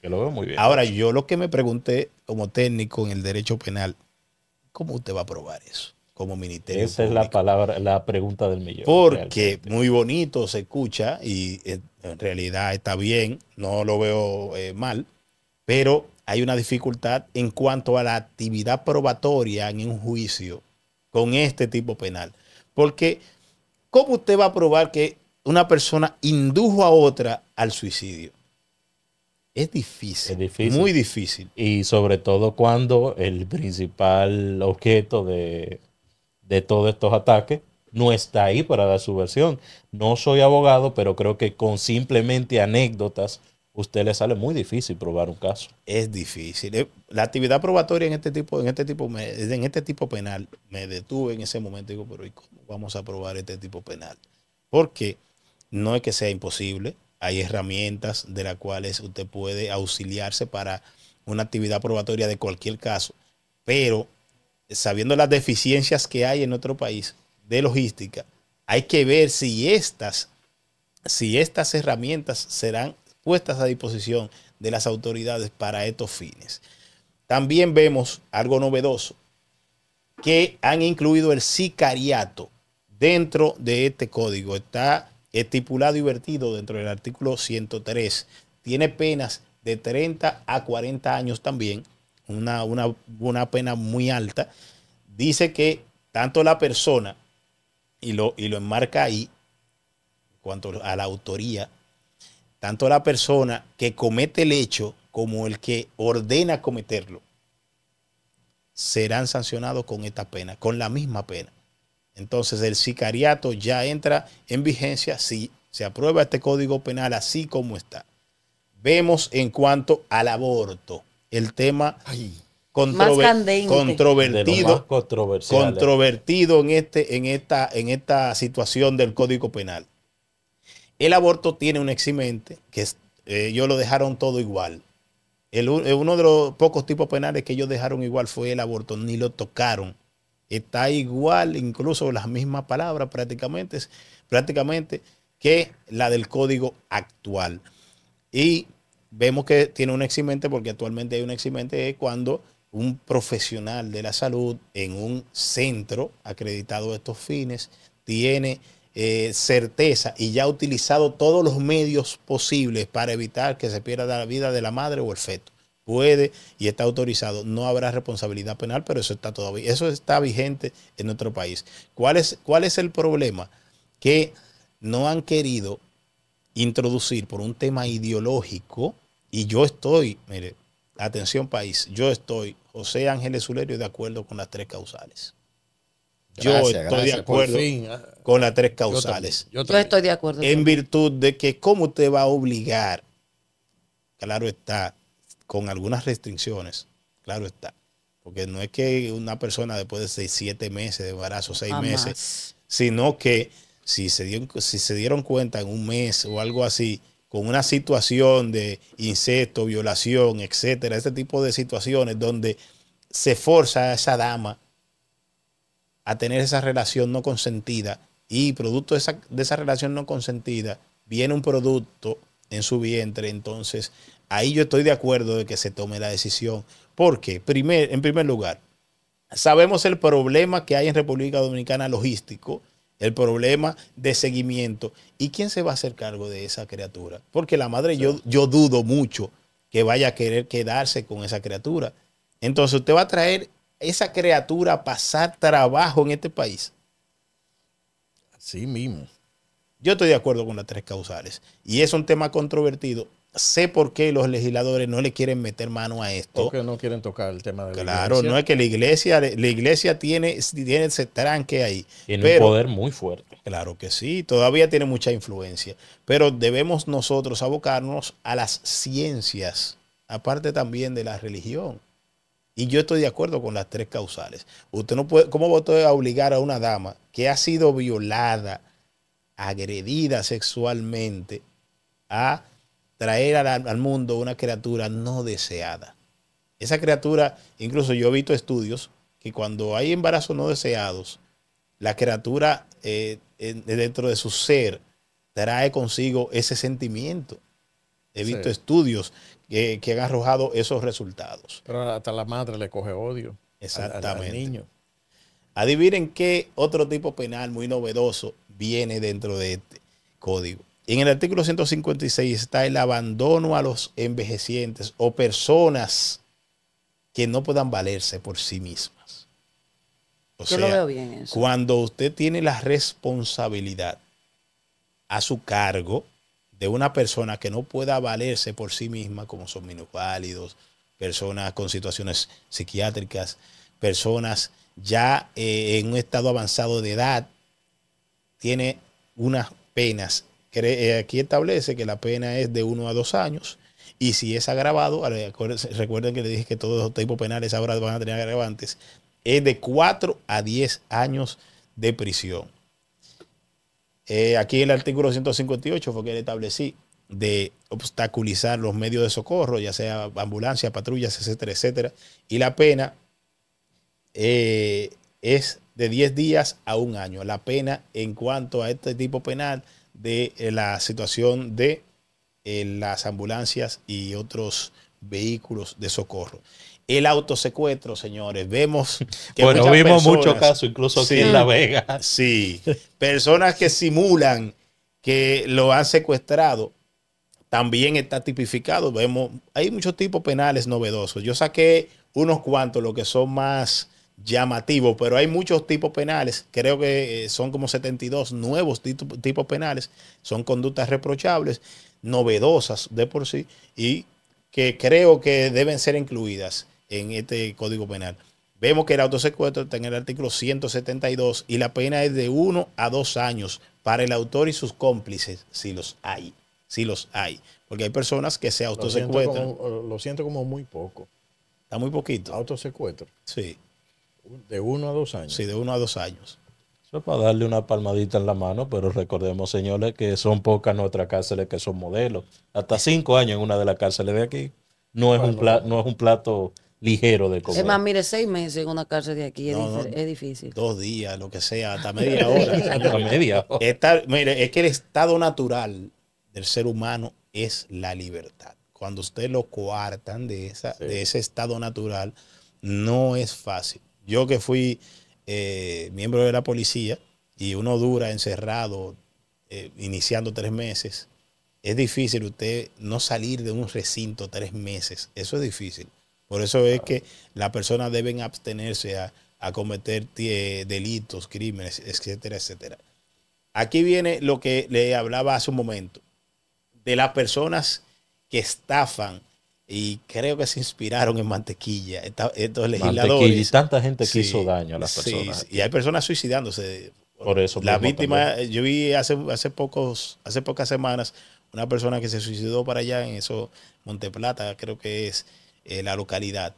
Que lo veo muy bien. Ahora, yo lo que me pregunté como técnico en el derecho penal, ¿cómo usted va a probar eso? Como ministerio. Esa es la palabra, la pregunta del millón. Porque muy bonito se escucha y eh, en realidad está bien, no lo veo eh, mal, pero hay una dificultad en cuanto a la actividad probatoria en un juicio con este tipo penal. Porque, ¿cómo usted va a probar que una persona indujo a otra al suicidio? Es difícil, es difícil, muy difícil. Y sobre todo cuando el principal objeto de, de todos estos ataques no está ahí para dar su versión. No soy abogado, pero creo que con simplemente anécdotas usted le sale muy difícil probar un caso. Es difícil. Eh, la actividad probatoria en este tipo, en este tipo, en este tipo penal, me detuve en ese momento y digo, pero ¿y cómo vamos a probar este tipo penal? Porque no es que sea imposible, hay herramientas de las cuales usted puede auxiliarse para una actividad probatoria de cualquier caso, pero sabiendo las deficiencias que hay en otro país de logística, hay que ver si estas, si estas herramientas serán puestas a disposición de las autoridades para estos fines. También vemos algo novedoso, que han incluido el sicariato dentro de este código. Está estipulado y vertido dentro del artículo 103. Tiene penas de 30 a 40 años también, una, pena muy alta. Dice que tanto la persona, y lo, y lo enmarca ahí, cuanto a la autoría tanto la persona que comete el hecho como el que ordena cometerlo, serán sancionados con esta pena, con la misma pena. Entonces el sicariato ya entra en vigencia si se aprueba este código penal así como está. Vemos en cuanto al aborto, el tema controvertido, ¿eh? controvertido en, este, en, esta, en esta situación del código penal. El aborto tiene un eximente, que es, eh, ellos lo dejaron todo igual. Eh, uno de los pocos tipos penales que ellos dejaron igual fue el aborto, ni lo tocaron. Está igual, incluso las mismas palabras prácticamente, prácticamente que la del código actual. Y vemos que tiene un eximente porque actualmente hay un eximente cuando un profesional de la salud en un centro acreditado a estos fines tiene eh, certeza y ya ha utilizado todos los medios posibles para evitar que se pierda la vida de la madre o el feto. Puede y está autorizado. No habrá responsabilidad penal, pero eso está todavía, eso está vigente en nuestro país. ¿Cuál es, cuál es el problema? Que no han querido introducir por un tema ideológico, y yo estoy, mire, atención país, yo estoy, José Ángeles Zulerio, de acuerdo con las tres causales yo estoy de acuerdo ah. con las tres causales. Yo, estoy de acuerdo. En virtud de que cómo te va a obligar, claro está, con algunas restricciones, claro está. Porque no es que una persona después de seis, siete meses de embarazo, seis meses, sino que si se, dieron, si se dieron cuenta en un mes o algo así, con una situación de incesto, violación, etcétera, este tipo de situaciones donde se forza a esa dama a tener esa relación no consentida y producto de esa, relación no consentida viene un producto en su vientre, entonces ahí yo estoy de acuerdo de que se tome la decisión. Porque, primer, en primer lugar, sabemos el problema que hay en República Dominicana logístico, el problema de seguimiento. ¿Y quién se va a hacer cargo de esa criatura? Porque la madre, yo, yo dudo mucho que vaya a querer quedarse con esa criatura. Entonces usted va a traer esa criatura a pasar trabajo en este país. Así mismo. Yo estoy de acuerdo con las tres causales. Y es un tema controvertido. Sé por qué los legisladores no le quieren meter mano a esto. Porque no quieren tocar el tema de claro, la iglesia. Claro, no es que la iglesia, la iglesia tiene, tiene ese tranque ahí. Tiene un poder muy fuerte. Claro que sí, todavía tiene mucha influencia. Pero debemos nosotros abocarnos a las ciencias, aparte también de la religión. Y yo estoy de acuerdo con las tres causales. Usted no puede, ¿cómo va a obligar a una dama que ha sido violada, agredida sexualmente, a traer al, mundo una criatura no deseada? Esa criatura, incluso yo he visto estudios que cuando hay embarazos no deseados, la criatura eh, dentro de su ser trae consigo ese sentimiento. He visto estudios que, han arrojado esos resultados. Pero hasta la madre le coge odio. Exactamente. Al, niño. Adivinen qué otro tipo penal muy novedoso viene dentro de este código. En el artículo 156 está el abandono a los envejecientes o personas que no puedan valerse por sí mismas. Yo lo veo bien eso. Cuando usted tiene la responsabilidad a su cargo, de una persona que no pueda valerse por sí misma, como son minusválidos, personas con situaciones psiquiátricas, personas ya eh, en un estado avanzado de edad, tiene unas penas. Eh, aquí establece que la pena es de uno a dos años. Y si es agravado, recuerden que le dije que todos los tipos penales ahora van a tener agravantes, es de 4 a 10 años de prisión. Eh, aquí el artículo 158 fue que establecí de obstaculizar los medios de socorro, ya sea ambulancias, patrullas, etcétera, etcétera. Y la pena eh, es de 10 días a un año. La pena en cuanto a este tipo penal de eh, la situación de las ambulancias y otros vehículos de socorro el autosecuestro, señores. Vemos que bueno, vimos muchos casos, incluso aquí en La Vega. Sí, personas que simulan que lo han secuestrado también está tipificado. Vemos, hay muchos tipos penales novedosos. Yo saqué unos cuantos, los que son más llamativos, pero hay muchos tipos penales. Creo que eh, son como 72 nuevos tipos penales. Son conductas reprochables, novedosas de por sí, y que creo que deben ser incluidas en este Código Penal. Vemos que el autosecuestro está en el artículo 172 y la pena es de uno a dos años para el autor y sus cómplices, si los hay, si los hay. Porque hay personas que se autosecuestran. Lo siento como, eh, lo siento como muy poco. Está muy poquito. Autosecuestro. Sí. De uno a dos años. Sí, de uno a dos años. Eso es para darle una palmadita en la mano, pero recordemos, señores, que son pocas nuestras cárceles que son modelos. Hasta cinco años en una de las cárceles de aquí. No es, un, no es un plato ligero de comer. Es más, mire, seis meses en una cárcel de aquí es, difícil. Dos días, lo que sea, hasta (laughs) media hora. hasta media hora. mire, es que el estado natural del ser humano es la libertad. Cuando usted lo coartan de, esa, de ese estado natural, no es fácil. Yo que fui eh, miembro de la policía y uno dura encerrado, eh, iniciando tres meses, es difícil usted no salir de un recinto tres meses. Eso es difícil. Por eso es que las personas deben abstenerse a, cometer delitos, crímenes, etcétera, etcétera. Aquí viene lo que le hablaba hace un momento, de las personas que estafan y creo que se inspiraron en mantequilla, estos legisladores. y tanta gente que hizo daño a las personas. y hay personas suicidándose. Por eso. La víctima, yo vi hace, hace, pocos, hace pocas semanas una persona que se suicidó para allá en eso, Monteplata, creo que es, eh, la localidad,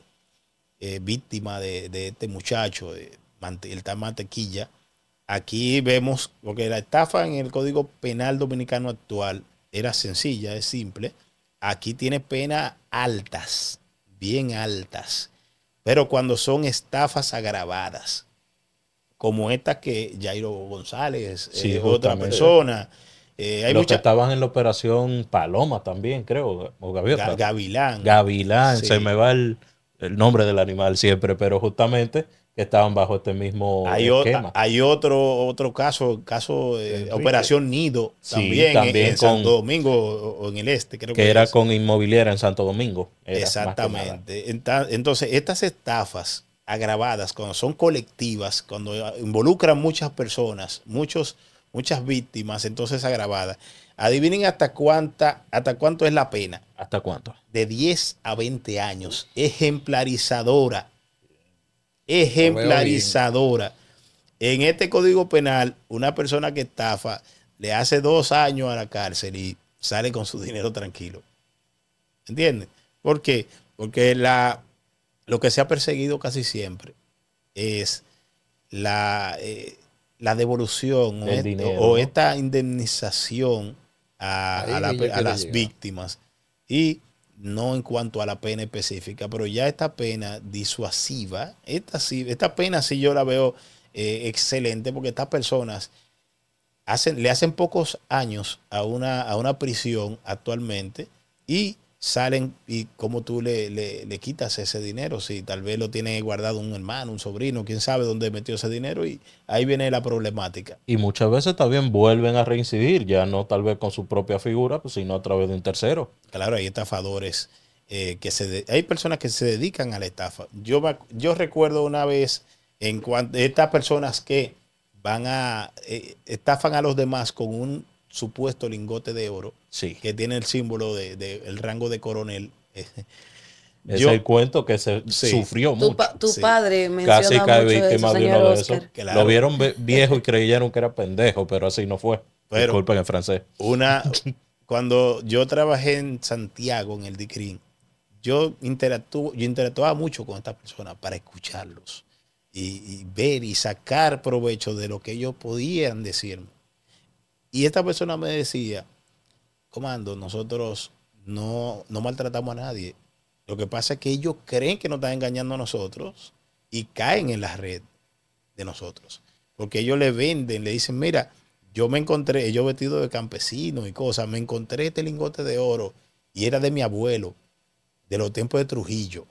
eh, víctima de, este muchacho, el tamatequilla Aquí vemos, porque la estafa en el Código Penal Dominicano actual era sencilla, es simple. Aquí tiene penas altas, bien altas. Pero cuando son estafas agravadas, como esta que Jairo González, si es eh, otra persona, eh, Los que estaban en la operación Paloma también, creo, o Gavilán. Gavilán, se me va el, nombre del animal siempre, pero justamente estaban bajo este mismo hay esquema. hay otro, otro caso, caso eh, Operación Nido, también, en, Santo Domingo o en el este, creo que, era, con inmobiliaria en Santo Domingo. Exactamente. Entonces, estas estafas agravadas, cuando son colectivas, cuando involucran muchas personas, muchos muchas víctimas entonces agravadas. Adivinen hasta cuánta, hasta cuánto es la pena. ¿Hasta cuánto? De 10 a 20 años. Ejemplarizadora. Ejemplarizadora. En este código penal, una persona que estafa le hace dos años a la cárcel y sale con su dinero tranquilo. ¿Entienden? ¿Por qué? Porque la, lo que se ha perseguido casi siempre es la, eh, la devolución o, esta indemnización a, las víctimas y no en cuanto a la pena específica, pero ya esta pena disuasiva, esta, esta pena sí yo la veo eh, excelente porque estas personas hacen, le hacen pocos años a una, a una prisión actualmente y salen y cómo tú le, quitas ese dinero, si tal vez lo tiene guardado un hermano, un sobrino, quién sabe dónde metió ese dinero y ahí viene la problemática. Y muchas veces también vuelven a reincidir, ya no tal vez con su propia figura, pues, sino a través de un tercero. Claro, hay estafadores, eh, que se hay personas que se dedican a la estafa. Yo, yo recuerdo una vez en cuanto estas personas que van a eh, estafan a los demás con un supuesto lingote de oro, que tiene el símbolo del de, el rango de coronel. (laughs) Es Yo, el cuento que se sufrió mucho. Tu, padre mencionaba Casi mucho de, Lo vieron viejo y creyeron que era pendejo, pero así no fue. Pero, Disculpen en francés. Una, (laughs) cuando yo trabajé en Santiago, en el DICRIN, yo, yo interactuaba mucho con estas personas para escucharlos y, y, ver y sacar provecho de lo que ellos podían decirme. Y esta persona me decía, comando, nosotros no, no maltratamos a nadie. Lo que pasa es que ellos creen que nos están engañando a nosotros y caen en la red de nosotros. Porque ellos le venden, le dicen, mira, yo me encontré, yo vestido de campesino y cosas, me encontré este lingote de oro y era de mi abuelo, de los tiempos de Trujillo.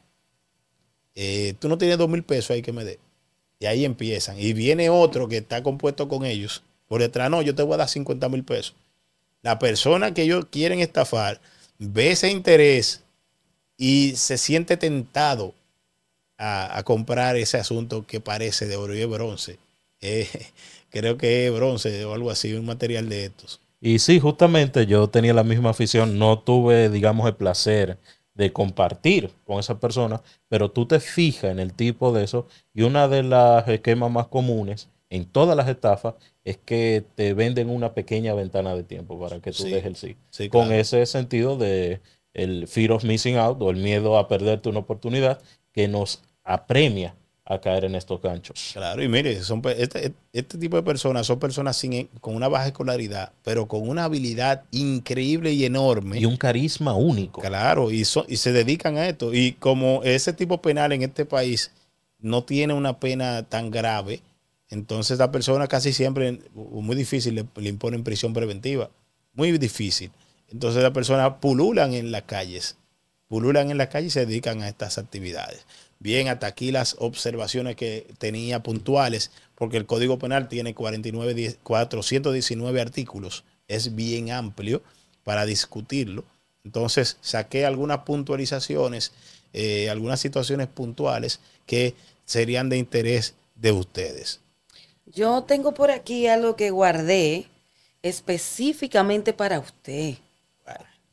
Eh, tú no tienes dos mil pesos ahí que me dé. Y ahí empiezan. Y viene otro que está compuesto con ellos por detrás, no, yo te voy a dar 50 mil pesos. La persona que ellos quieren estafar ve ese interés y se siente tentado a, comprar ese asunto que parece de oro y de bronce. Eh, (laughs) creo que es bronce o algo así, un material de estos. Y sí, justamente yo tenía la misma afición, no tuve, digamos, el placer de compartir con esa persona pero tú te fijas en el tipo de eso y una de las esquemas más comunes en todas las estafas es que te venden una pequeña ventana de tiempo para que tú sí, dejes el sí. Con ese sentido de el fear of missing out o el miedo a perderte una oportunidad que nos apremia a caer en estos ganchos. Claro, y mire, son, este, este, tipo de personas son personas sin, con una baja escolaridad, pero con una habilidad increíble y enorme. Y un carisma único. Claro, y, y se dedican a esto. Y como ese tipo penal en este país no tiene una pena tan grave, entonces, la persona casi siempre, muy difícil, le, impone imponen prisión preventiva. Muy difícil. Entonces, la persona pululan en las calles. Pululan en las calles y se dedican a estas actividades. Bien, hasta aquí las observaciones que tenía puntuales, porque el Código Penal tiene 49, 419 artículos. Es bien amplio para discutirlo. Entonces, saqué algunas puntualizaciones, eh, algunas situaciones puntuales que serían de interés de ustedes. Yo tengo por aquí algo que guardé específicamente para usted.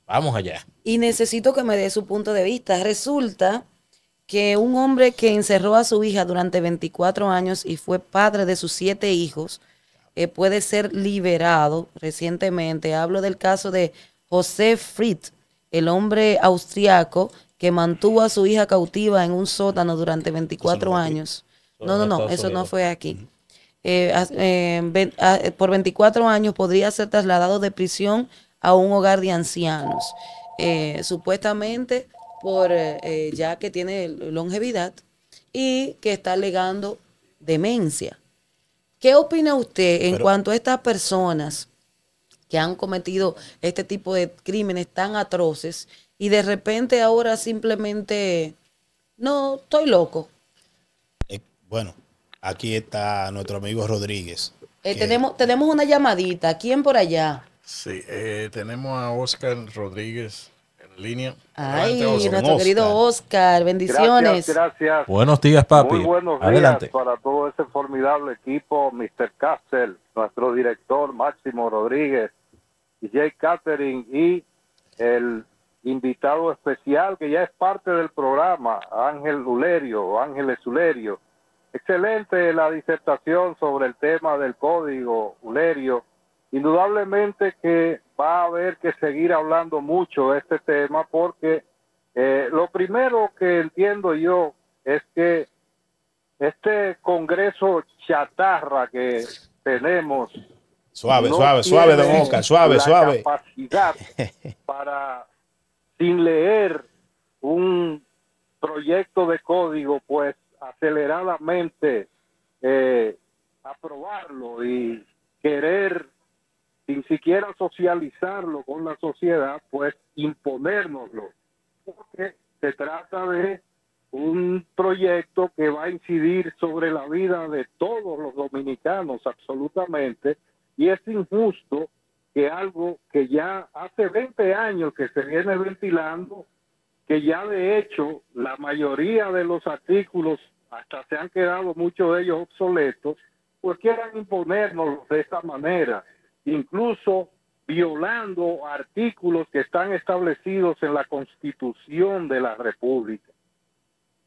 vamos allá. Y necesito que me dé su punto de vista. Resulta que un hombre que encerró a su hija durante 24 años y fue padre de sus siete hijos eh, puede ser liberado recientemente. Hablo del caso de José Fritz, el hombre austriaco que mantuvo a su hija cautiva en un sótano durante 24 años. No, no, no, eso no fue aquí. Eh, eh, ah, eh, por 24 años podría ser trasladado de prisión a un hogar de ancianos, supuestamente por ya que tiene longevidad y que está alegando demencia. ¿Qué opina usted en cuanto a estas personas que han cometido este tipo de crímenes tan atroces y de repente ahora simplemente, no, estoy loco? bueno, Aquí está nuestro amigo Rodríguez. Eh, tenemos, tenemos una llamadita. ¿Quién por allá? Sí, eh, tenemos a Oscar Rodríguez en línea. Ay, nuestro querido Oscar, bendiciones. Gracias, Buenos días, papi. Muy buenos días para todo ese formidable equipo, Mr. Castle, nuestro director Máximo Rodríguez, Jay Catering y el invitado especial que ya es parte del programa, Ángel Ulerio, Ángeles Ulerio. Excelente la disertación sobre el tema del código, Ulerio. Indudablemente que va a haber que seguir hablando mucho de este tema porque eh, lo primero que entiendo yo es que este Congreso chatarra que tenemos. Suave, suave, suave, don Oscar, suave, la suave. Capacidad (laughs) para, sin leer un proyecto de código, pues aceleradamente eh, aprobarlo y querer sin siquiera socializarlo con la sociedad, pues imponérnoslo. Porque se trata de un proyecto que va a incidir sobre la vida de todos los dominicanos absolutamente y es injusto que algo que ya hace 20 años que se viene ventilando, que ya de hecho la mayoría de los artículos hasta se han quedado muchos de ellos obsoletos, pues quieran imponernos de esta manera, incluso violando artículos que están establecidos en la Constitución de la República.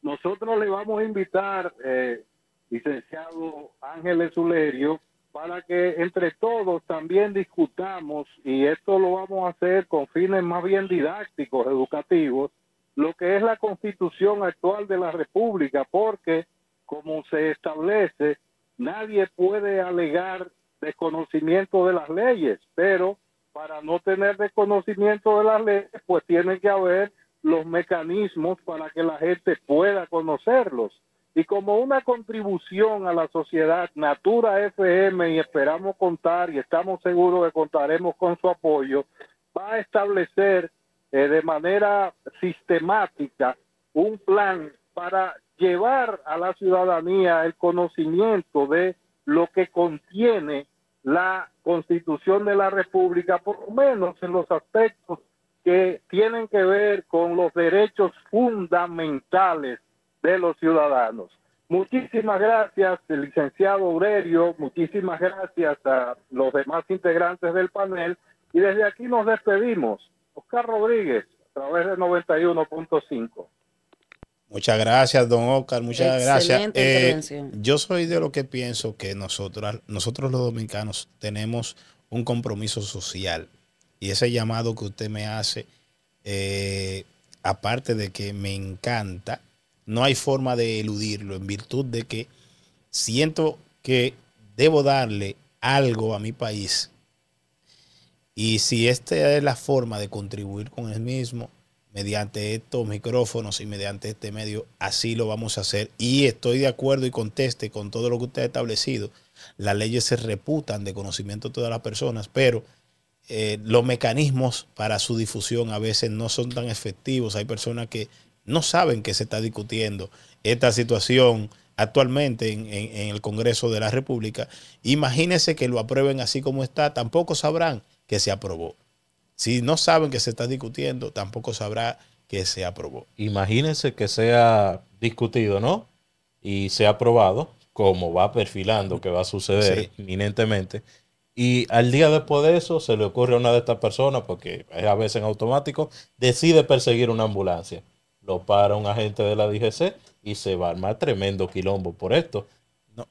Nosotros le vamos a invitar, eh, licenciado Ángeles Zulerio, para que entre todos también discutamos, y esto lo vamos a hacer con fines más bien didácticos, educativos, lo que es la constitución actual de la República, porque como se establece, nadie puede alegar desconocimiento de las leyes, pero para no tener desconocimiento de las leyes, pues tiene que haber los mecanismos para que la gente pueda conocerlos. Y como una contribución a la sociedad, Natura FM, y esperamos contar, y estamos seguros que contaremos con su apoyo, va a establecer eh, de manera sistemática un plan para llevar a la ciudadanía el conocimiento de lo que contiene la constitución de la República, por lo menos en los aspectos que tienen que ver con los derechos fundamentales de los ciudadanos. Muchísimas gracias, licenciado Aurelio, muchísimas gracias a los demás integrantes del panel y desde aquí nos despedimos Oscar Rodríguez, a través de 91.5. Muchas gracias, don Oscar. Muchas gracias. Eh, yo soy de lo que pienso que nosotros, nosotros los dominicanos tenemos un compromiso social. Y ese llamado que usted me hace, eh, aparte de que me encanta, no hay forma de eludirlo en virtud de que siento que debo darle algo a mi país y si esta es la forma de contribuir con el mismo, mediante estos micrófonos y mediante este medio, así lo vamos a hacer. Y estoy de acuerdo y conteste con todo lo que usted ha establecido. Las leyes se reputan de conocimiento de todas las personas, pero eh, los mecanismos para su difusión a veces no son tan efectivos. Hay personas que no saben que se está discutiendo esta situación actualmente en, el Congreso de la República. Imagínense que lo aprueben así como está, tampoco sabrán que se aprobó. Si no saben que se está discutiendo, tampoco sabrá que se aprobó. Imagínense que sea discutido, ¿no? Y se ha aprobado, como va perfilando que va a suceder inminentemente. Y al día después de eso se le ocurre a una de estas personas, porque a veces en automático, decide perseguir una ambulancia. Lo para un agente de la DGC y se va a armar tremendo quilombo por esto.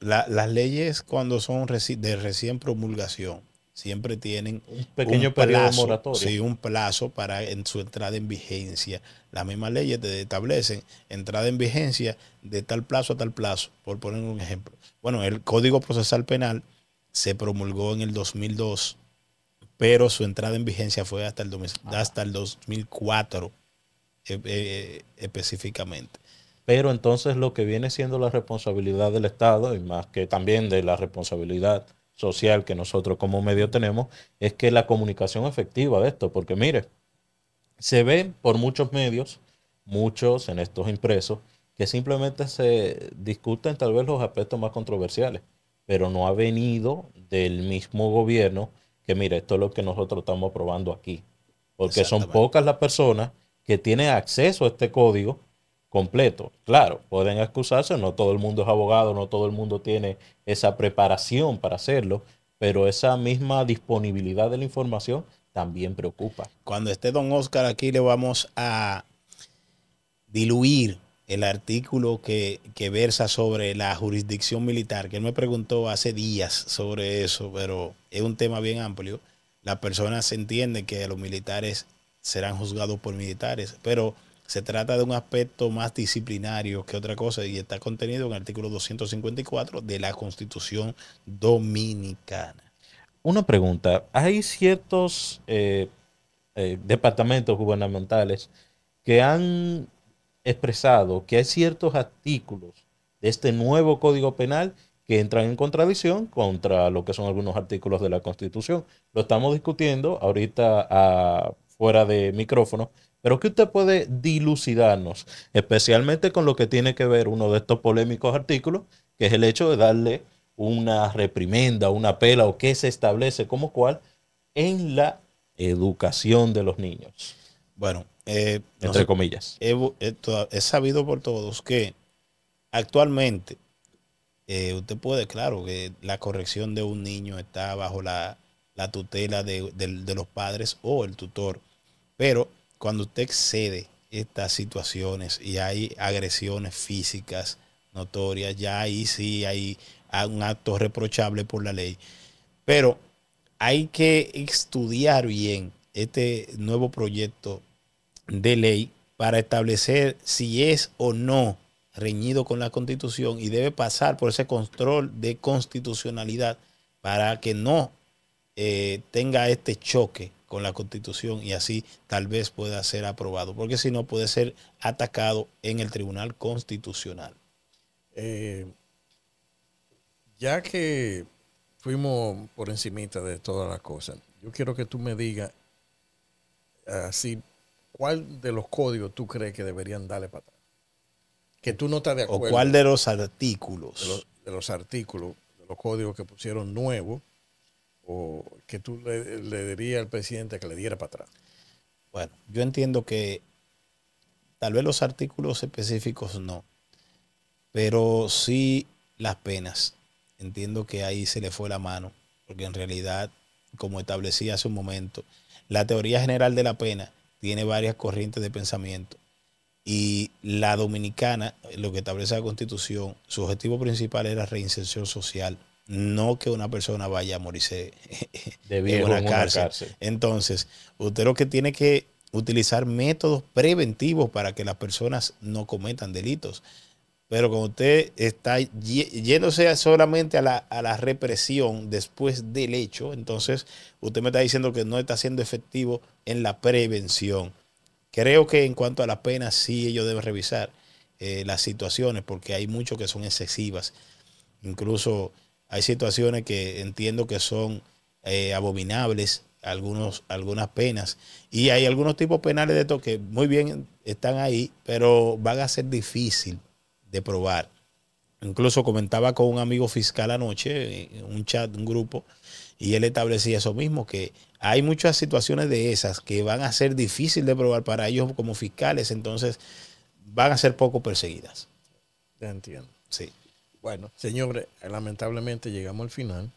las leyes cuando son de recién promulgación siempre tienen un pequeño periodo plazo, moratorio. Sí, un plazo para en su entrada en vigencia. Las mismas leyes te establecen entrada en vigencia de tal plazo a tal plazo, por poner un ejemplo. Bueno, el Código Procesal Penal se promulgó en el 2002, pero su entrada en vigencia fue hasta el, ah. hasta el 2004 eh, eh, específicamente. Pero entonces lo que viene siendo la responsabilidad del Estado y más que también de la responsabilidad social que nosotros como medio tenemos, es que la comunicación efectiva de esto, porque mire, se ve por muchos medios, muchos en estos impresos, que simplemente se discuten tal vez los aspectos más controversiales, pero no ha venido del mismo gobierno que, mire, esto es lo que nosotros estamos aprobando aquí, porque son pocas las personas que tienen acceso a este código completo. Claro, pueden excusarse, no todo el mundo es abogado, no todo el mundo tiene esa preparación para hacerlo, pero esa misma disponibilidad de la información también preocupa. Cuando esté don Oscar aquí le vamos a diluir el artículo que, versa sobre la jurisdicción militar, que él me preguntó hace días sobre eso, pero es un tema bien amplio. Las personas entiende que los militares serán juzgados por militares, pero se trata de un aspecto más disciplinario que otra cosa y está contenido en el artículo 254 de la Constitución Dominicana. Una pregunta, ¿hay ciertos eh, eh, departamentos gubernamentales que han expresado que hay ciertos artículos de este nuevo Código Penal que entran en contradicción contra lo que son algunos artículos de la Constitución. Lo estamos discutiendo ahorita ah, fuera de micrófono pero que usted puede dilucidarnos, especialmente con lo que tiene que ver uno de estos polémicos artículos, que es el hecho de darle una reprimenda, una pela o qué se establece como cual en la educación de los niños. Bueno, es eh, entre comillas. Eh, sabido por todos que actualmente eh, usted puede, claro, que la corrección de un niño está bajo la, tutela de, de, los padres o el tutor, pero cuando usted excede estas situaciones y hay agresiones físicas notorias, ya ahí sí hay un acto reprochable por la ley. Pero hay que estudiar bien este nuevo proyecto de ley para establecer si es o no reñido con la constitución y debe pasar por ese control de constitucionalidad para que no eh, tenga este choque con la Constitución y así tal vez pueda ser aprobado, porque si no puede ser atacado en el Tribunal Constitucional. Eh, ya que fuimos por encimita de todas las cosas, yo quiero que tú me digas así cuál de los códigos tú crees que deberían darle para atrás. Que tú no estás de acuerdo. ¿O cuál de los artículos? De los, de los artículos, de los códigos que pusieron nuevos o que tú le, le dirías al presidente que le diera para atrás? Bueno, yo entiendo que tal vez los artículos específicos no, pero sí las penas. Entiendo que ahí se le fue la mano, porque en realidad, como establecí hace un momento, la teoría general de la pena tiene varias corrientes de pensamiento. Y la dominicana, lo que establece la constitución, su objetivo principal era reinserción social no que una persona vaya a morirse de en, una, cárcel. Entonces, usted lo que tiene que utilizar métodos preventivos para que las personas no cometan delitos. Pero cuando usted está yéndose solamente a la, a la represión después del hecho, entonces usted me está diciendo que no está siendo efectivo en la prevención. Creo que en cuanto a la pena, sí ellos deben revisar eh, las situaciones porque hay muchos que son excesivas. Incluso hay situaciones que entiendo que son eh, abominables, algunos, algunas penas. Y hay algunos tipos penales de esto que muy bien están ahí, pero van a ser difícil de probar. Incluso comentaba con un amigo fiscal anoche, en un chat, un grupo, y él establecía eso mismo, que hay muchas situaciones de esas que van a ser difícil de probar para ellos como fiscales, entonces van a ser poco perseguidas. Ya entiendo. Sí. Bueno, señores, lamentablemente llegamos al final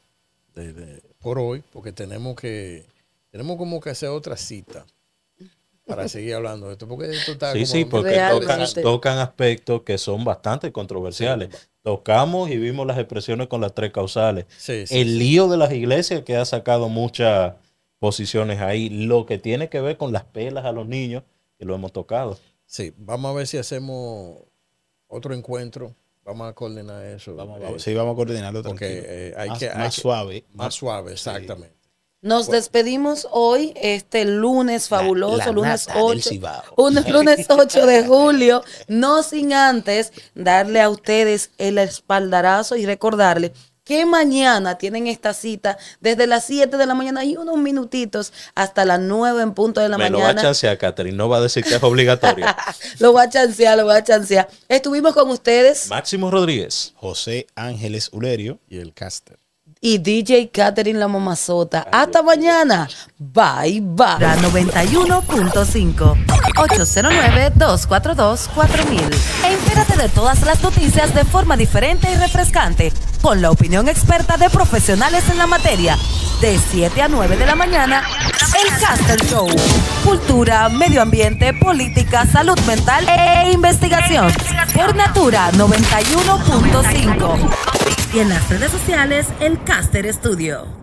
por hoy, porque tenemos que, tenemos como que hacer otra cita para seguir hablando de esto, porque Sí, sí, porque tocan, aspectos que son bastante controversiales. Tocamos y vimos las expresiones con las tres causales. El lío de las iglesias que ha sacado muchas posiciones ahí, lo que tiene que ver con las pelas a los niños, que lo hemos tocado. Sí, vamos a ver si hacemos otro encuentro Vamos a coordinar eso. Vamos, eh, sí, vamos a coordinarlo tranquilo. Porque eh, hay más, suave. Más suave, exactamente. Nos despedimos hoy, este lunes fabuloso, lunes 8, un, lunes 8 (laughs) de julio, no sin antes darle a ustedes el espaldarazo y recordarle que mañana tienen esta cita desde las 7 de la mañana y unos minutitos hasta las 9 en punto de la Me mañana. Lo va a chancear, Catherine, no va a decir que es obligatorio. (laughs) lo va a chancear, lo va a chancear. Estuvimos con ustedes. Máximo Rodríguez, José Ángeles Ulerio y el Caster y DJ Catherine la mamazota. Hasta mañana. Bye, bye. La 91.5 809-242-4000. Entérate de todas las noticias de forma diferente y refrescante con la opinión experta de profesionales en la materia. De 7 a 9 de la mañana, el Castle Show. Cultura, medio ambiente, política, salud mental e investigación. Por Natura 91.5 y en las redes sociales en Caster Studio.